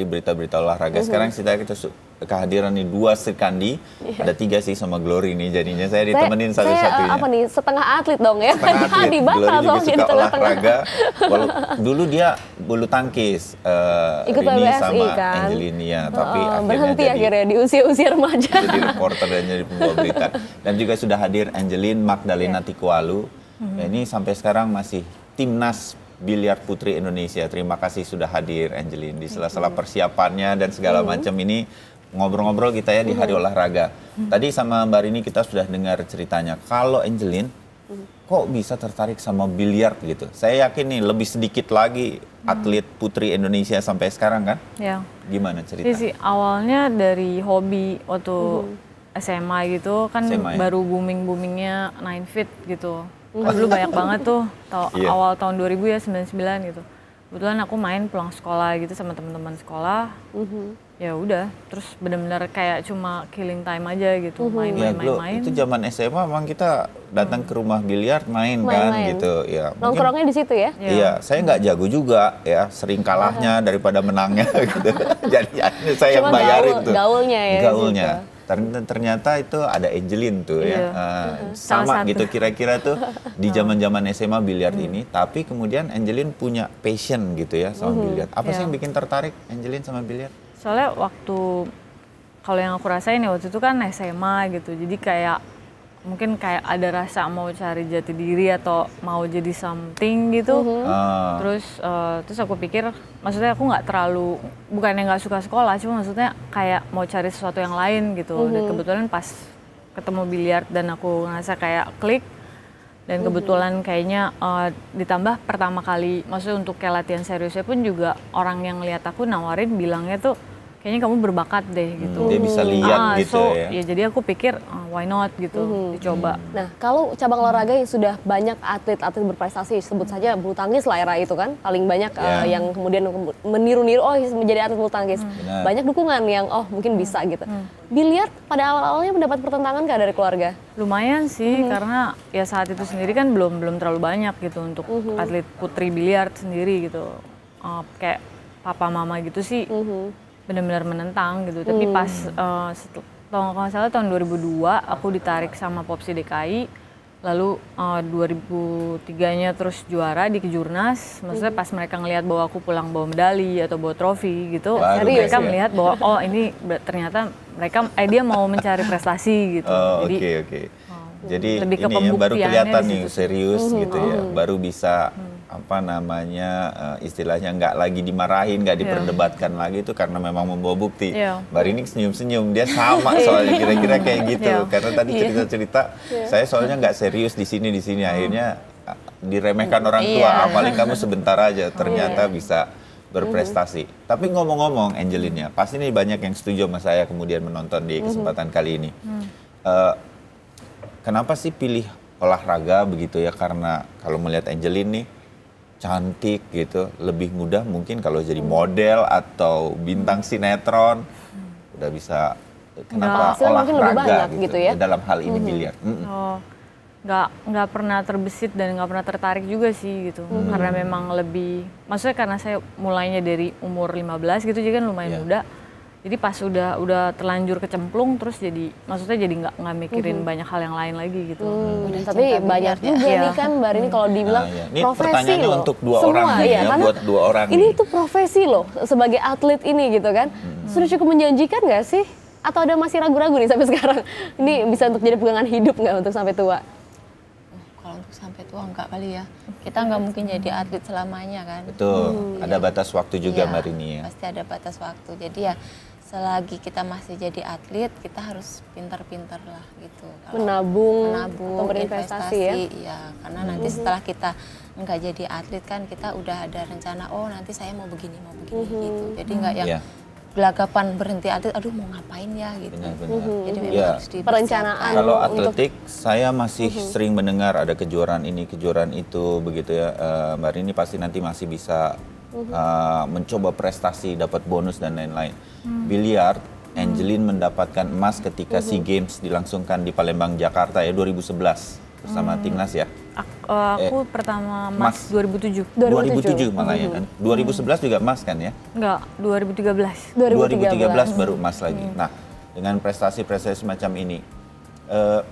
di berita-berita olahraga. Mm -hmm. Sekarang kita kita kehadiran di dua Sekandi, yeah. ada tiga sih sama Glory nih jadinya saya ditemenin eh, satu-satunya. Saya apa nih setengah atlet dong ya? Setengah atlet. Glory juga suka di olahraga. Walau, dulu dia bulu tangkis uh, Rini WSI, sama kan? Angelina, tapi oh, akhirnya berhenti jadi, akhirnya di usia-usia remaja. Jadi reporter dan jadi pembawa berita. Dan juga sudah hadir Angelin Magdalena yeah. Tikualu. Mm -hmm. Ya, ini sampai sekarang masih timnas Biliar Putri Indonesia. Terima kasih sudah hadir Angelin di sela-sela persiapannya dan segala macam ini ngobrol-ngobrol kita ya di hari iya. olahraga. Hmm. Tadi sama Mbak Rini kita sudah dengar ceritanya. Kalau Angelin hmm. kok bisa tertarik sama biliar gitu? Saya yakin nih lebih sedikit lagi hmm. atlet putri Indonesia sampai sekarang kan? Ya. Gimana ceritanya? awalnya dari hobi waktu SMA gitu kan SMA, ya? baru booming boomingnya Nine Feet gitu dulu banyak banget tuh ta yeah. awal tahun 2000 ya 99 gitu kebetulan aku main pulang sekolah gitu sama teman-teman sekolah uh mm-hmm. -huh. ya udah terus benar-benar kayak cuma killing time aja gitu main-main uh -huh. main itu zaman SMA memang kita datang ke rumah biliar main, main kan main. gitu ya nongkrongnya di situ ya iya. iya saya nggak jago juga ya sering kalahnya daripada menangnya gitu jadi saya cuma yang bayarin gaul, tuh gaulnya ya gaulnya gitu ternyata itu ada Angelin tuh yeah. ya uh, sama gitu kira-kira tuh di zaman zaman SMA biliar hmm. ini tapi kemudian Angelin punya passion gitu ya sama hmm. biliar apa yeah. sih iya. yang bikin tertarik Angelin sama biliar soalnya waktu kalau yang aku rasain ya waktu itu kan SMA gitu jadi kayak mungkin kayak ada rasa mau cari jati diri atau mau jadi something gitu uh-huh. uh. terus uh, terus aku pikir maksudnya aku nggak terlalu bukannya nggak suka sekolah cuma maksudnya kayak mau cari sesuatu yang lain gitu uh-huh. dan mm-hmm. kebetulan pas ketemu biliar dan aku ngerasa kayak klik dan mm-hmm. kebetulan kayaknya uh, ditambah pertama kali maksudnya untuk kayak latihan seriusnya pun juga orang yang lihat aku nawarin bilangnya tuh kayaknya kamu berbakat deh hmm, gitu. Hmm, dia bisa ah, lihat ah, gitu so, ya. ya. Jadi aku pikir ah, why not gitu hmm. dicoba. Nah kalau cabang olahraga yang sudah banyak atlet-atlet berprestasi sebut saja bulu tangkis lah era itu kan paling banyak yeah. Ya. uh, yang kemudian meniru-niru oh menjadi atlet bulu tangkis hmm. banyak dukungan yang oh mungkin bisa hmm. gitu. Hmm. Biliar pada awal-awalnya mendapat pertentangan gak dari keluarga? Lumayan sih hmm. karena ya saat itu sendiri kan belum belum terlalu banyak gitu untuk hmm. atlet putri biliar sendiri gitu. Uh, kayak papa mama gitu sih. Hmm benar-benar menentang gitu tapi hmm. pas uh, setel, kalau nggak salah tahun 2002 aku ditarik sama Popsi DKI lalu uh, eh, 2003-nya terus juara di kejurnas maksudnya pas mereka ngelihat bahwa aku pulang bawa medali atau bawa trofi gitu Baru mereka ya? melihat bahwa oh ini ternyata mereka eh dia mau mencari prestasi gitu oh, jadi okay, okay. Oh, jadi lebih ke ini ya, baru kelihatan ya, nih serius hmm, hmm, gitu ya hmm. baru bisa apa namanya uh, istilahnya nggak lagi dimarahin nggak iya. diperdebatkan lagi itu karena memang membawa bukti yeah. mbak senyum senyum dia sama iya. soalnya kira-kira kayak gitu yeah. karena tadi iya. cerita-cerita yeah. saya soalnya nggak serius di sini di sini hmm. akhirnya eh, diremehkan orang tua yeah. apalagi kamu sebentar aja ternyata yeah. bisa berprestasi. Mm -hmm. Tapi ngomong-ngomong Angelina, pasti nih banyak yang setuju sama saya kemudian menonton di kesempatan mm -hmm. kali ini. Mm. Uh, kenapa sih pilih olahraga begitu ya? Karena kalau melihat Angelina nih, cantik gitu lebih mudah mungkin kalau jadi model atau bintang sinetron udah bisa kenapa nah, olahraga mungkin lebih banyak, gitu, gitu ya dalam hal ini mm -hmm. mm -hmm. oh nggak nggak pernah terbesit dan nggak pernah tertarik juga sih gitu hmm. karena memang lebih maksudnya karena saya mulainya dari umur 15 gitu jadi kan lumayan yeah. muda jadi pas udah udah terlanjur kecemplung terus jadi maksudnya jadi nggak nggak mikirin mm -hmm. banyak hal yang lain lagi gitu. Hmm, hmm. tapi banyak ya. juga ya. kan Mbak ini kalau dibilang nah, ya. ini profesi loh. untuk dua Semua, orang iya, ya, buat dua orang. Ini itu tuh profesi loh sebagai atlet ini gitu kan. Hmm. Sudah cukup menjanjikan nggak sih? Atau ada masih ragu-ragu nih sampai sekarang? Ini bisa untuk jadi pegangan hidup nggak untuk sampai tua? sampai tua enggak kali ya. Kita enggak mungkin jadi atlet selamanya kan. Betul. Hmm, iya. ada ya. batas waktu juga ya, Mbak ya. Pasti ada batas waktu. Jadi ya selagi kita masih jadi atlet, kita harus pintar-pintar lah gitu. Kalau menabung, menabung, atau berinvestasi ya. Iya, karena nanti hmm. setelah kita enggak jadi atlet kan kita udah ada rencana oh nanti saya mau begini, mau begini -hmm. gitu. Jadi hmm. enggak yang yeah gelagapan berhenti atlet, aduh mau ngapain ya gitu. Benar-benar. Mm -hmm. Jadi ya. harus iya. perencanaan. Kalau atletik, untuk... saya masih mm -hmm. sering mendengar ada kejuaraan ini, kejuaraan itu, begitu ya. Uh, Mbak Rini pasti nanti masih bisa mm-hmm. eh, mencoba prestasi, dapat bonus dan lain-lain. Mm. Biliar, hmm. Angeline mm. mendapatkan emas ketika mm -hmm. Sea mm-hmm. Games dilangsungkan di Palembang, Jakarta ya 2011 bersama mm. timnas ya. Aku, eh, aku eh, pertama Mas, mas 2007. 2007. 2007 malah ya kan. 2011 hmm. juga Mas kan ya? Enggak, 2013. 2013, 2013 baru Mas hmm. lagi. Nah, dengan prestasi-prestasi semacam ini uh,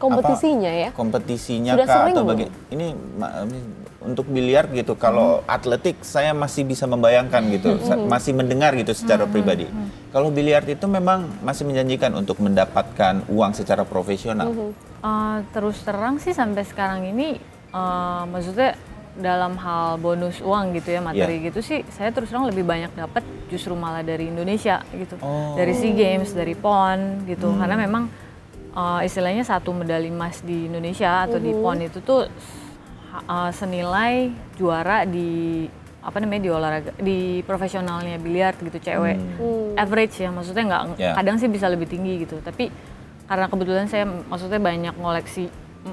kompetisinya apa, ya? Kompetisinya Sudah kah atau bagi ini untuk biliar gitu kalau hmm. atletik saya masih bisa membayangkan gitu, hmm. masih mendengar gitu secara hmm. pribadi. Hmm. Kalau biliar itu memang masih menjanjikan untuk mendapatkan uang secara profesional. Hmm Eh, terus terang sih sampai sekarang ini uh, maksudnya dalam hal bonus uang gitu ya materi yeah. gitu sih saya terus terang lebih banyak dapat justru malah dari Indonesia gitu oh. dari Sea Games dari PON gitu hmm. karena memang uh, istilahnya satu medali emas di Indonesia atau uh di uh-huh. PON itu tuh uh, senilai juara di apa namanya di olahraga di profesionalnya biliar gitu cewek hmm. Uh. average ya maksudnya nggak yeah. kadang sih bisa lebih tinggi gitu tapi karena kebetulan saya maksudnya banyak koleksi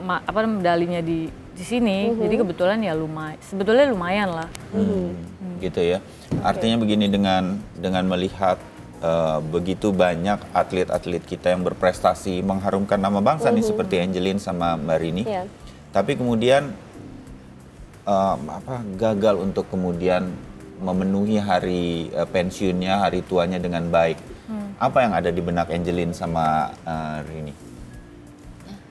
apa medalinya di di sini. Uhum. Jadi kebetulan ya lumayan sebetulnya lumayan lah. Mhm. Hmm. Hmm. Gitu ya. Artinya okay. begini dengan dengan melihat uh, begitu banyak atlet-atlet kita yang berprestasi mengharumkan nama bangsa uhum. nih mhm. seperti Angelin sama Marini, Yeah. Tapi kemudian um, apa gagal untuk kemudian memenuhi hari uh, pensiunnya, hari tuanya dengan baik. Hmm. Apa yang ada di benak Angelin sama uh, Rini?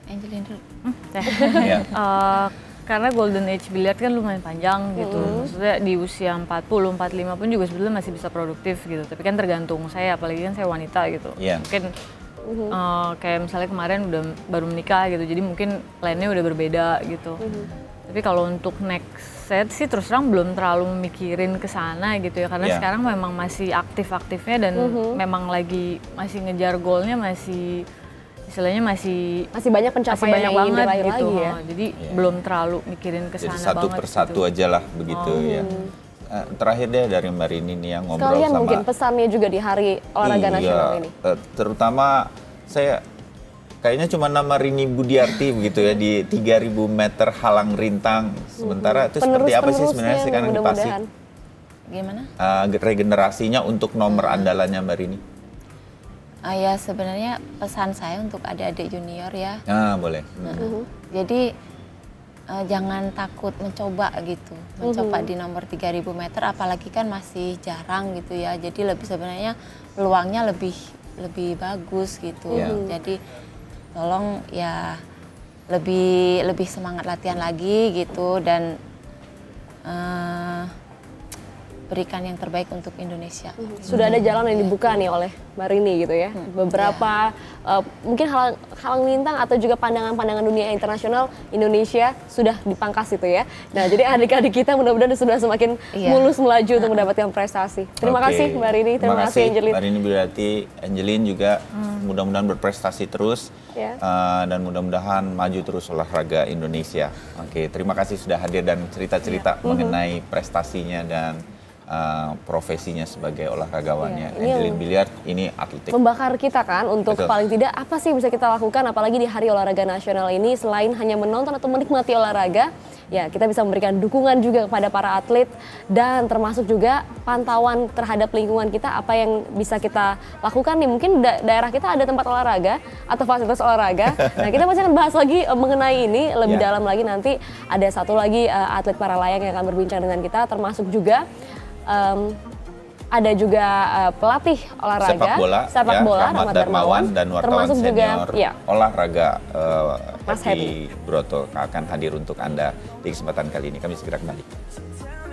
Angelin dulu. uh, karena golden age biliar kan lumayan panjang gitu. Mm. Maksudnya di usia 40, 45 pun juga sebetulnya masih bisa produktif gitu. Tapi kan tergantung saya, apalagi kan saya wanita gitu. Yeah. Mungkin -hmm. uh, kayak misalnya kemarin udah baru menikah gitu jadi mungkin plannya udah berbeda gitu mm -hmm. tapi kalau untuk next saya sih terus terang belum terlalu mikirin ke sana gitu ya karena yeah. sekarang memang masih aktif-aktifnya dan mm-hmm. memang lagi masih ngejar goalnya masih istilahnya masih masih banyak pencapaian masih banyak banget gitu lagi ya. Oh, jadi yeah. belum terlalu mikirin ke sana satu persatu gitu. aja lah begitu oh. ya. Eh, terakhir deh dari Mbak ini nih yang ngobrol Sekalian sama mungkin pesannya juga di hari olahraga iya, nasional ini. Eh, terutama saya kayaknya cuma nama Rini Budiarti begitu ya di 3000 meter halang rintang sementara itu Penerus seperti apa sih sebenarnya sekarang di pasti gimana uh, regenerasinya untuk nomor hmm. andalannya Mbak Rini uh, ya sebenarnya pesan saya untuk adik-adik junior ya ah boleh hmm. uh-huh. jadi uh, jangan takut mencoba gitu mencoba uh-huh. di nomor 3000 meter apalagi kan masih jarang gitu ya jadi lebih sebenarnya peluangnya lebih lebih bagus gitu yeah. jadi tolong ya lebih lebih semangat latihan lagi gitu dan uh, berikan yang terbaik untuk Indonesia. Hmm. Sudah ada jalan yang iya. dibuka nih oleh Marini gitu ya. Hmm. Beberapa ya. uh, mungkin halang, halang lintang atau juga pandangan-pandangan dunia internasional Indonesia sudah dipangkas itu ya. Nah, jadi hmm. adik-adik kita mudah-mudahan sudah semakin ya. mulus melaju untuk mendapatkan prestasi. Terima okay. kasih Marini, terima, terima kasih Angelin. Marini berarti Angelin juga hmm. mudah-mudahan berprestasi terus ya. uh, dan mudah-mudahan maju terus olahraga Indonesia. Oke, okay. terima kasih sudah hadir dan cerita-cerita ya. mengenai prestasinya dan uh, profesinya sebagai olahragawannya. Yeah. Angelin Biliar ini atletik. Membakar kita kan untuk Betul. paling tidak apa sih bisa kita lakukan apalagi di Hari Olahraga Nasional ini selain hanya menonton atau menikmati olahraga, ya kita bisa memberikan dukungan juga kepada para atlet dan termasuk juga pantauan terhadap lingkungan kita apa yang bisa kita lakukan nih. Mungkin da daerah kita ada tempat olahraga atau fasilitas olahraga. Nah, kita masih akan bahas lagi eh, mengenai ini lebih yeah. dalam lagi nanti ada satu lagi uh, atlet para layang yang akan berbincang dengan kita termasuk juga um, ada juga uh, pelatih olahraga sepak bola, sepak ya, bola Rahmat, Darmawan dan wartawan termasuk senior juga, ya. olahraga uh, Mas Happy Broto akan hadir untuk Anda di kesempatan kali ini. Kami segera kembali.